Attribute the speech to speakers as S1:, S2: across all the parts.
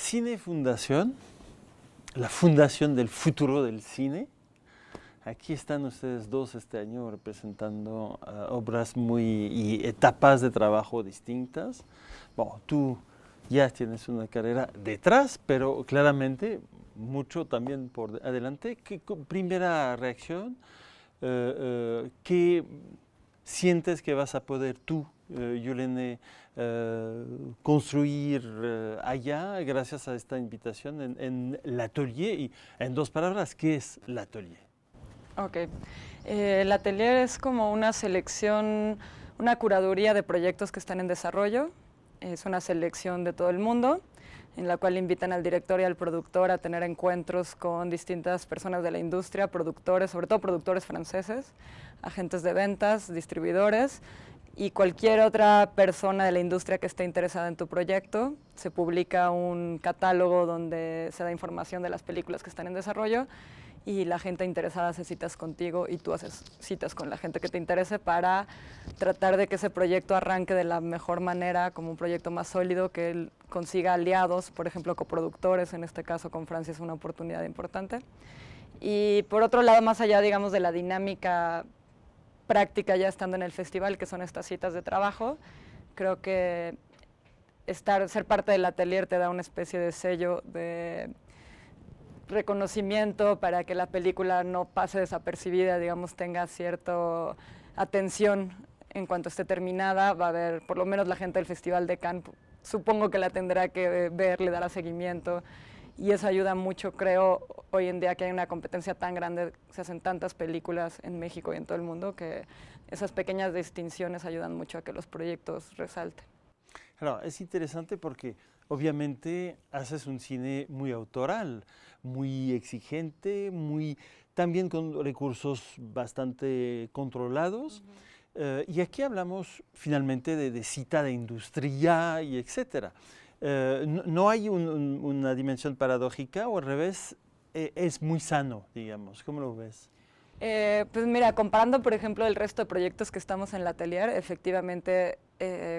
S1: Cine Fundación, la fundación del futuro del cine. Aquí están ustedes dos este año representando ah, obras muy y etapas de trabajo distintas. Bueno, tú ya tienes una carrera detrás, pero claramente mucho también por adelante. ¿Qué primera reacción? Eh, eh, ¿Qué sientes que vas a poder tú eh, Yulene, eh, construir eh, allá gracias a esta invitación en, en l'atelier. Y en dos palabras, ¿qué es l'atelier?
S2: Ok. Eh, atelier es como una selección, una curaduría de proyectos que están en desarrollo. Es una selección de todo el mundo, en la cual invitan al director y al productor a tener encuentros con distintas personas de la industria, productores, sobre todo productores franceses, agentes de ventas, distribuidores, y cualquier otra persona de la industria que esté interesada en tu proyecto. Se publica un catálogo donde se da información de las películas que están en desarrollo y la gente interesada hace citas contigo y tú haces citas con la gente que te interese para tratar de que ese proyecto arranque de la mejor manera, como un proyecto más sólido, que consiga aliados, por ejemplo, coproductores, en este caso con Francia es una oportunidad importante. Y por otro lado, más allá, digamos, de la dinámica práctica ya estando en el festival, que son estas citas de trabajo, creo que estar, ser parte del atelier te da una especie de sello de reconocimiento para que la película no pase desapercibida, digamos, tenga cierta atención en cuanto esté terminada, va a haber, por lo menos la gente del Festival de Cannes, supongo que la tendrá que ver, le dará seguimiento y eso ayuda mucho, creo, hoy en día que hay una competencia tan grande, se hacen tantas películas en México y en todo el mundo, que esas pequeñas distinciones ayudan mucho a que los proyectos resalten.
S1: Claro, es interesante porque obviamente haces un cine muy autoral, muy exigente, muy también con recursos bastante controlados. Eh, y aquí hablamos finalmente de, de cita de industria y etcétera. Eh, no, hay una dimensión paradójica o al revés, eh, es muy sano, digamos. ¿Cómo lo ves?
S2: Eh, pues mira, comparando por ejemplo el resto de proyectos que estamos en la Atelier, efectivamente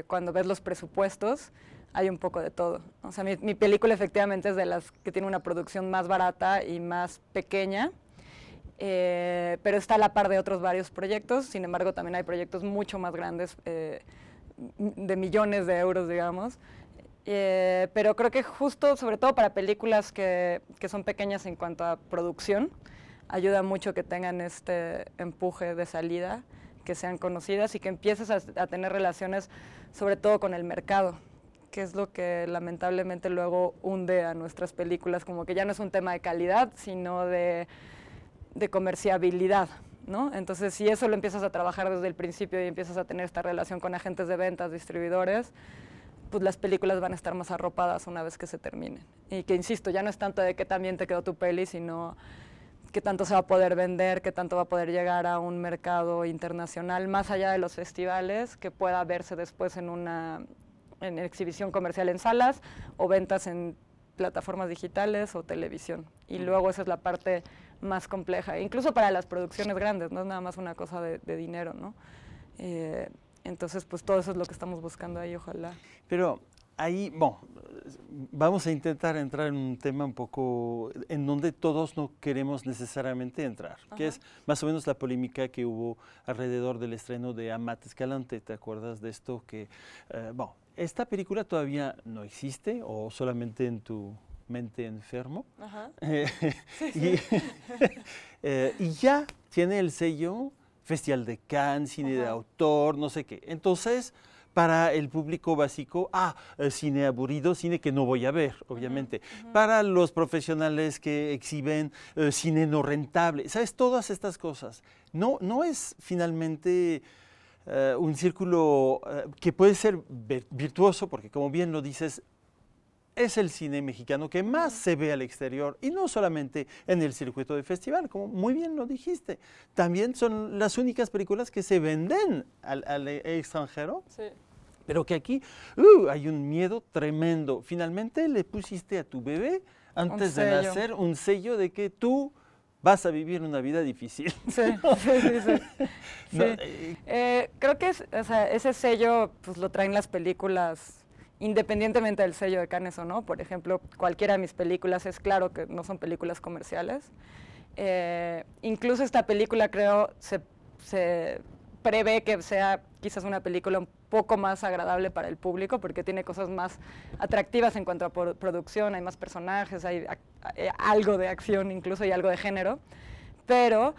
S2: cuando ves los presupuestos hay un poco de todo. O sea, mi, película efectivamente es de las que tiene una producción más barata y más pequeña, pero está a la par de otros varios proyectos, sin embargo también hay proyectos mucho más grandes de millones de euros, digamos. Eh, pero creo que justo, sobre todo para películas que, que, son pequeñas en cuanto a producción, ayuda mucho que tengan este empuje de salida, que sean conocidas y que empieces a, a tener relaciones sobre todo con el mercado, que es lo que lamentablemente luego hunde a nuestras películas, como que ya no es un tema de calidad, sino de, de comerciabilidad. ¿No? Entonces, si eso lo empiezas a trabajar desde el principio y empiezas a tener esta relación con agentes de ventas, distribuidores, pues las películas van a estar más arropadas una vez que se terminen. Y que, insisto, ya no es tanto de que también te quedó tu peli, sino qué tanto se va a poder vender, qué tanto va a poder llegar a un mercado internacional, más allá de los festivales, que pueda verse después en una en exhibición comercial en salas o ventas en plataformas digitales o televisión. Y luego esa es la parte más compleja, incluso para las producciones grandes, no es nada más una cosa de, dinero, ¿no? Eh, entonces, pues todo eso es lo que estamos buscando ahí, ojalá.
S1: Pero ahí, bueno, vamos a intentar entrar en un tema un poco en donde todos no queremos necesariamente entrar, que es más o menos la polémica que hubo alrededor del estreno de Amate Escalante. ¿Te acuerdas de esto? Que, eh, bueno, esta película todavía no existe o solamente en tu mente enfermo. Ajá. Eh, eh, y ya tiene el sello Festival de Cannes, cine de autor, no sé qué. Entonces, para el público básico, ah, eh, cine aburrido, cine que no voy a ver, obviamente. Para los profesionales que exhiben eh, cine no rentable, ¿sabes? Todas estas cosas. No, no es finalmente eh, un círculo que puede ser virtuoso, porque como bien lo dices, es el cine mexicano que más se ve al exterior y no solamente en el circuito de festival, como muy bien lo dijiste. También son las únicas películas que se venden al, extranjero. Pero que aquí uh, hay un miedo tremendo. Finalmente le pusiste a tu bebé antes de nacer un sello de que tú vas a vivir una vida difícil. Eh,
S2: eh, creo que ese sello pues, lo traen las películas independientemente del sello de Cannes o no, por ejemplo, cualquiera de mis películas es claro que no son películas comerciales. Eh, incluso esta película creo se, se, prevé que sea quizás una película un poco más agradable para el público porque tiene cosas más atractivas en cuanto a producción, hay más personajes, hay, eh, algo de acción incluso y algo de género, pero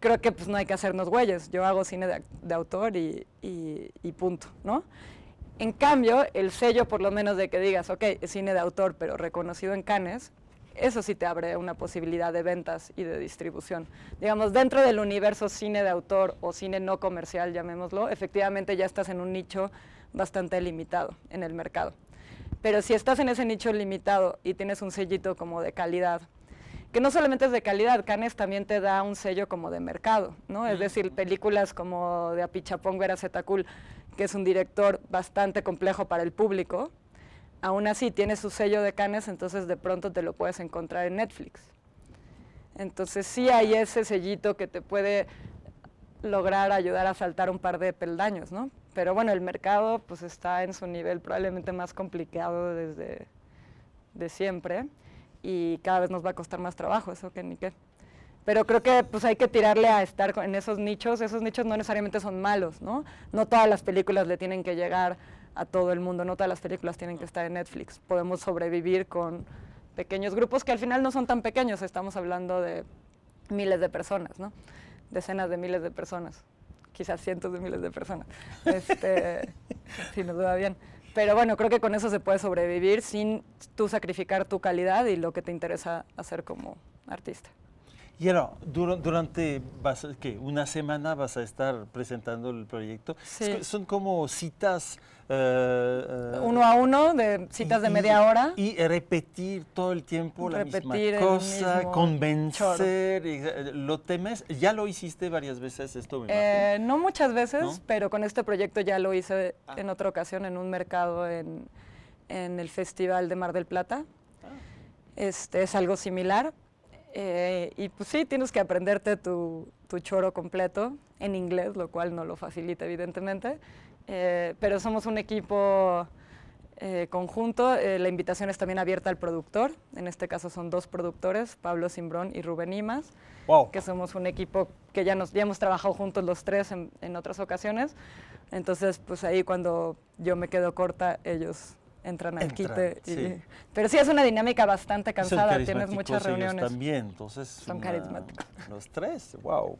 S2: creo que pues no hay que hacernos güeyes, yo hago cine de, de autor y, y, y punto, ¿no? En cambio, el sello, por lo menos de que digas, ok, cine de autor, pero reconocido en Cannes, eso sí te abre una posibilidad de ventas y de distribución. Digamos, dentro del universo cine de autor o cine no comercial, llamémoslo, efectivamente ya estás en un nicho bastante limitado en el mercado. Pero si estás en ese nicho limitado y tienes un sellito como de calidad, que no solamente es de calidad, Cannes también te da un sello como de mercado, ¿no? Es decir, películas como de Apichapong, Vera zeta cool, que es un director bastante complejo para el público, aún así tiene su sello de canes, entonces de pronto te lo puedes encontrar en Netflix. Entonces sí hay ese sellito que te puede lograr ayudar a saltar un par de peldaños, ¿no? Pero bueno, el mercado pues está en su nivel probablemente más complicado desde de siempre y cada vez nos va a costar más trabajo, eso que ni qué pero creo que pues hay que tirarle a estar en esos nichos, esos nichos no necesariamente son malos, ¿no? No todas las películas le tienen que llegar a todo el mundo, no todas las películas tienen que estar en Netflix, podemos sobrevivir con pequeños grupos que al final no son tan pequeños, estamos hablando de miles de personas, ¿no? Decenas de miles de personas, quizás cientos de miles de personas, este, si nos duda bien. Pero bueno, creo que con eso se puede sobrevivir sin tú sacrificar tu calidad y lo que te interesa hacer como artista.
S1: Y ahora, durante una semana vas a estar presentando el proyecto. son como citas... Eh, eh, uno a
S2: uno, de citas de media hora.
S1: Y repetir todo el tiempo la misma cosa, convencer. Eh, ¿Lo temes? ¿Ya lo hiciste varias veces esto?
S2: no muchas veces, pero con este proyecto ya lo hice ah. en otra ocasión, en un mercado en, el Festival de Mar del Plata. Ah. Este, es algo similar, eh, y pues sí, tienes que aprenderte tu, tu, choro completo en inglés, lo cual no lo facilita evidentemente, eh, pero somos un equipo eh, conjunto. la invitación es también abierta al productor, en este caso son dos productores, Pablo Simbrón y Rubén Imas, que somos un equipo que ya, nos, ya hemos trabajado juntos los tres en, en otras ocasiones, entonces pues ahí cuando yo me quedo corta, ellos entran al quite. Pero sí es una dinámica bastante cansada, tienes muchas reuniones. también, entonces. Son carismáticos.
S1: Los tres, wow.